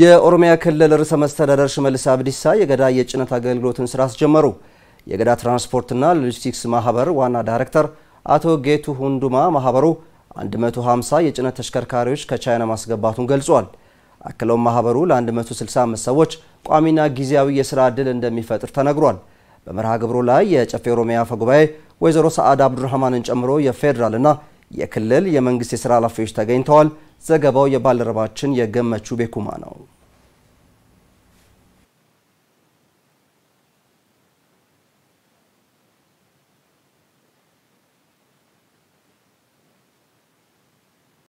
የኦሮሚያ ክልል ርዕሰ መስተዳደር ሽመልስ አብዲሳ የገዳ የጭነት አገልግሎትን ስራ አስጀመሩ። የገዳ ትራንስፖርትና ሎጂስቲክስ ማህበር ዋና ዳይሬክተር አቶ ጌቱ ሁንዱማ ማህበሩ 150 የጭነት ተሽከርካሪዎች ከቻይና ማስገባቱን ገልጿል። አክለውም ማህበሩ ለ165 ሰዎች ቋሚና ጊዜያዊ የስራ ዕድል እንደሚፈጥር ተነግሯል። በመርሃ ግብሩ ላይ የጨፌ ኦሮሚያ አፈ ጉባኤ ወይዘሮ ሰዓድ አብዱራህማንን ጨምሮ የፌዴራልና የክልል የመንግስት የስራ ኃላፊዎች ተገኝተዋል። ዘገባው የባልደረባችን የገመቹ ቤኩማ ነው።